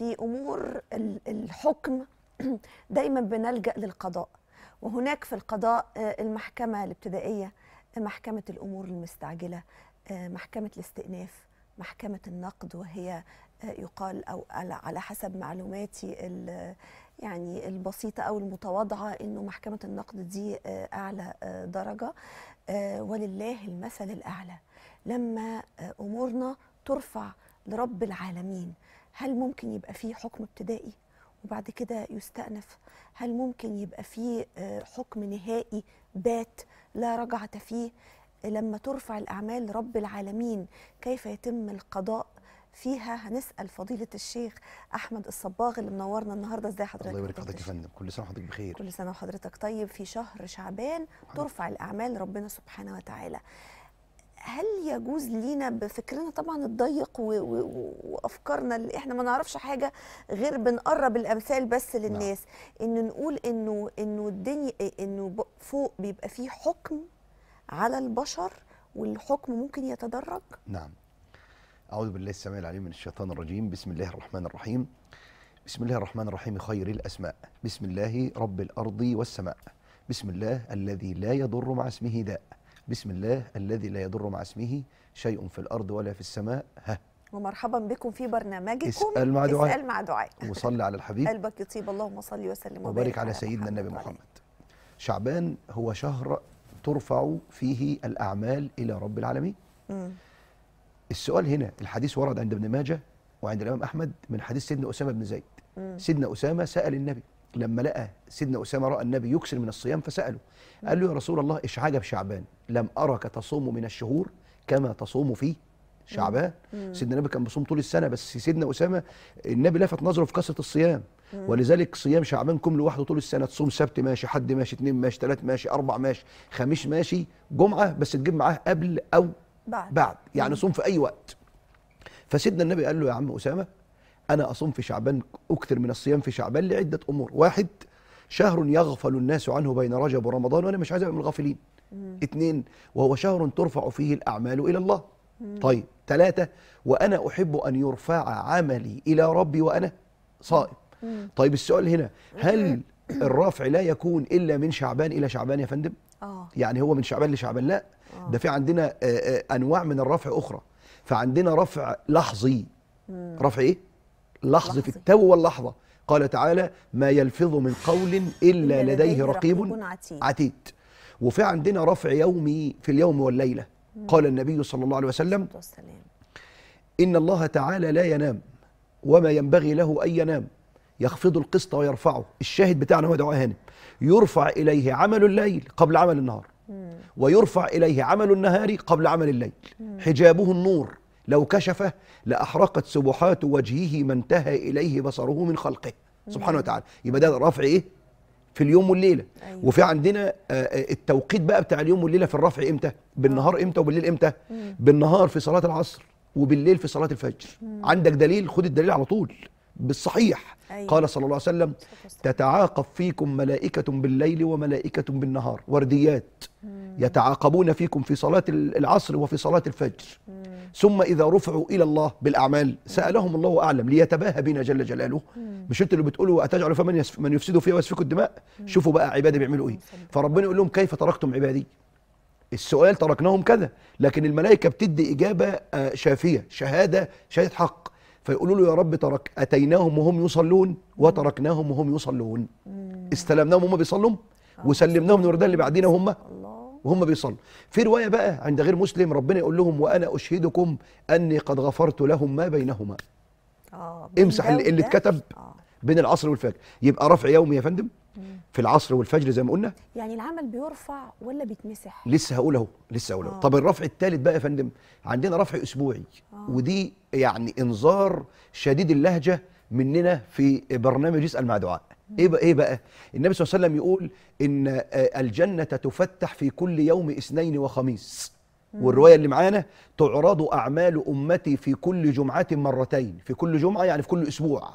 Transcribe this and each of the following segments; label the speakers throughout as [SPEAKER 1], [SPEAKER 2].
[SPEAKER 1] في امور الحكم دايما بنلجا للقضاء وهناك في القضاء آه، المحكمه الابتدائيه محكمه الامور المستعجله آه، محكمه الاستئناف محكمه النقد وهي آه، يقال او على حسب معلوماتي يعني البسيطه او المتواضعه انه محكمه النقد دي اعلى درجه ولله المثل الاعلى لما امورنا ترفع لرب العالمين هل ممكن يبقى فيه حكم ابتدائي وبعد كده يستأنف هل ممكن يبقى فيه آه، حكم نهائي بات لا رجعة فيه لما ترفع الأعمال رب العالمين كيف يتم القضاء فيها هنسال فضيله الشيخ احمد الصباغ اللي منورنا النهارده ازاي حضرتك الله
[SPEAKER 2] يبارك حضرتك يا فندم كل سنه وحضرتك بخير
[SPEAKER 1] كل سنه وحضرتك طيب في شهر شعبان ترفع الاعمال ربنا سبحانه وتعالى هل يجوز لينا بفكرنا طبعا الضيق وافكارنا اللي احنا ما نعرفش حاجه غير بنقرب الامثال بس نعم. للناس لا. ان نقول انه انه الدنيا انه فوق بيبقى فيه حكم على البشر والحكم ممكن يتدرج
[SPEAKER 2] نعم اعوذ بالله السميع العليم من الشيطان الرجيم بسم الله الرحمن الرحيم بسم الله الرحمن الرحيم خير الاسماء بسم الله رب الارض والسماء بسم الله الذي لا يضر مع اسمه داء بسم الله الذي لا يضر مع اسمه شيء في الأرض ولا في السماء ها
[SPEAKER 1] ومرحبا بكم في برنامجكم اسأل مع دعاء اسأل مع دعاء
[SPEAKER 2] وصلي على الحبيب قلبك
[SPEAKER 1] يطيب اللهم صل وسلم وبارك على
[SPEAKER 2] سيدنا النبي محمد شعبان هو شهر ترفع فيه الأعمال إلى رب العالمين م. السؤال هنا الحديث ورد عند ابن ماجه وعند الإمام أحمد من حديث سيدنا أسامة بن زيد م. سيدنا أسامة سأل النبي لما لقى سيدنا أسامة رأى النبي يكسر من الصيام فسأله قال له يا رسول الله إيش عجب شعبان لم أرك تصوم من الشهور كما تصوم في شعبان سيدنا النبي كان بيصوم طول السنة بس سيدنا أسامة النبي لفت نظره في كثرة الصيام ولذلك صيام شعبان كم لوحده طول السنة تصوم سبت ماشي حد ماشي اثنين ماشي ثلاث ماشي أربع ماشي خميس ماشي جمعة بس تجيب معاه قبل أو بعد, بعد. يعني صوم في أي وقت فسيدنا النبي قال له يا عم أسامة أنا أصوم في شعبان أكثر من الصيام في شعبان لعدة أمور واحد شهر يغفل الناس عنه بين رجب ورمضان وأنا مش عايز أبقى من الغافلين اثنين وهو شهر ترفع فيه الأعمال إلى الله طيب ثلاثة وأنا أحب أن يرفع عملي إلى ربي وأنا صائم طيب السؤال هنا هل الرفع لا يكون إلا من شعبان إلى شعبان يا فندم أوه. يعني هو من شعبان لشعبان لا آه. ده في عندنا آآ آه، آآ آه، أنواع من الرفع أخرى فعندنا رفع لحظي مم. رفع إيه لحظة التو واللحظة قال تعالى ما يلفظ من قول إلا لديه رقيب عتيد وفي عندنا رفع يومي في اليوم والليلة قال النبي صلى الله عليه وسلم إن الله تعالى لا ينام وما ينبغي له أن ينام يخفض القسط ويرفعه الشاهد بتاعنا هو دعاء هانم يرفع إليه عمل الليل قبل عمل النهار ويرفع إليه عمل النهار قبل عمل الليل حجابه النور لو كشفه لأحرقت سبحات وجهه ما انتهى إليه بصره من خلقه سبحانه وتعالى يبقى ده رفع إيه؟ في اليوم والليله أيوة. وفي عندنا آه، آه، التوقيت بقى بتاع اليوم والليله في الرفع امتى بالنهار امتى وبالليل امتى مم. بالنهار في صلاه العصر وبالليل في صلاه الفجر مم. عندك دليل خد الدليل على طول بالصحيح أيوة. قال صلى الله عليه وسلم تتعاقب فيكم ملائكه بالليل وملائكه بالنهار ورديات مم. يتعاقبون فيكم في صلاه العصر وفي صلاه الفجر مم. ثم إذا رفعوا إلى الله بالأعمال سألهم الله أعلم ليتباهى بنا جل جلاله مش أنت اللي بتقولوا أتجعلوا فمن من يفسدوا فيها ويسفكوا الدماء شوفوا بقى عبادي بيعملوا إيه فربنا يقول لهم كيف تركتم عبادي السؤال تركناهم كذا لكن الملائكة بتدي إجابة آه، شافية شهادة شهادة حق فيقولوا له يا رب ترك أتيناهم وهم يصلون وتركناهم وهم يصلون استلمناهم وهم بيصلوا آه. وسلمناهم الوردان اللي بعدين هم وهم بيصلوا في رواية بقى عند غير مسلم ربنا يقول لهم وأنا أشهدكم أني قد غفرت لهم ما بينهما آه امسح اللي اتكتب آه. بين العصر والفجر يبقى رفع يومي يا فندم في العصر والفجر زي ما قلنا
[SPEAKER 1] يعني العمل بيرفع ولا بيتمسح
[SPEAKER 2] لسه هقول اهو لسه هقول اهو آه. طب الرفع الثالث بقى يا فندم عندنا رفع اسبوعي آه. ودي يعني انذار شديد اللهجه مننا في برنامج اسال مع دعاء ايه بقى ايه بقى النبي صلى الله عليه وسلم يقول ان آه، الجنه تفتح في كل يوم اثنين وخميس والروايه اللي معانا تعرض اعمال امتي في كل جمعه مرتين في كل جمعه يعني في كل اسبوع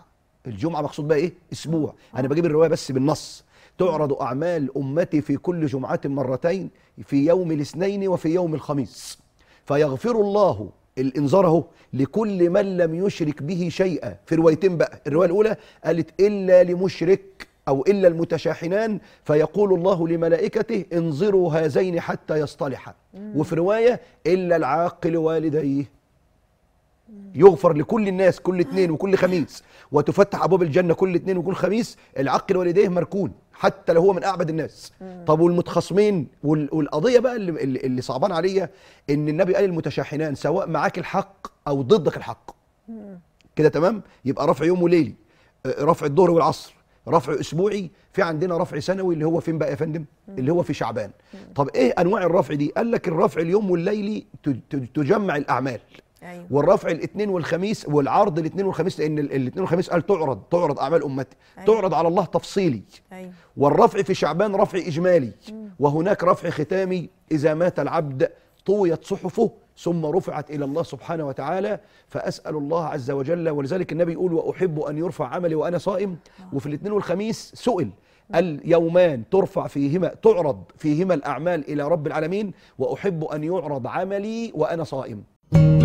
[SPEAKER 2] الجمعه مقصود بقى ايه اسبوع انا بجيب الروايه بس بالنص تعرض اعمال امتي في كل جمعه مرتين في يوم الاثنين وفي يوم الخميس فيغفر الله الانذار اهو لكل من لم يشرك به شيئا في روايتين بقى الروايه الاولى قالت الا لمشرك او الا المتشاحنان فيقول الله لملائكته انظروا هذين حتى يصطلحا وفي روايه الا العاق لوالديه يغفر لكل الناس كل اثنين وكل خميس وتفتح ابواب الجنه كل اثنين وكل خميس العاق لوالديه مركون حتى لو هو من اعبد الناس مم. طب والمتخاصمين والقضيه بقى اللي, اللي صعبان عليا ان النبي قال المتشاحنان سواء معاك الحق او ضدك الحق كده تمام يبقى رفع يوم وليلي آه، رفع الظهر والعصر رفع اسبوعي في عندنا رفع سنوي اللي هو فين بقى يا فندم اللي هو في شعبان طب ايه انواع الرفع دي قال لك الرفع اليوم والليلي تجمع الاعمال أيوة. والرفع الاثنين والخميس والعرض الاثنين والخميس لان الاثنين والخميس قال تعرض تعرض اعمال امتي أيوة. تعرض على الله تفصيلي أيوة. والرفع في شعبان رفع اجمالي مم. وهناك رفع ختامي اذا مات العبد طويت صحفه ثم رفعت الى الله سبحانه وتعالى فاسال الله عز وجل ولذلك النبي يقول واحب ان يرفع عملي وانا صائم آه. وفي الاثنين والخميس سئل اليومان ترفع فيهما تعرض فيهما الاعمال الى رب العالمين واحب ان يعرض عملي وانا صائم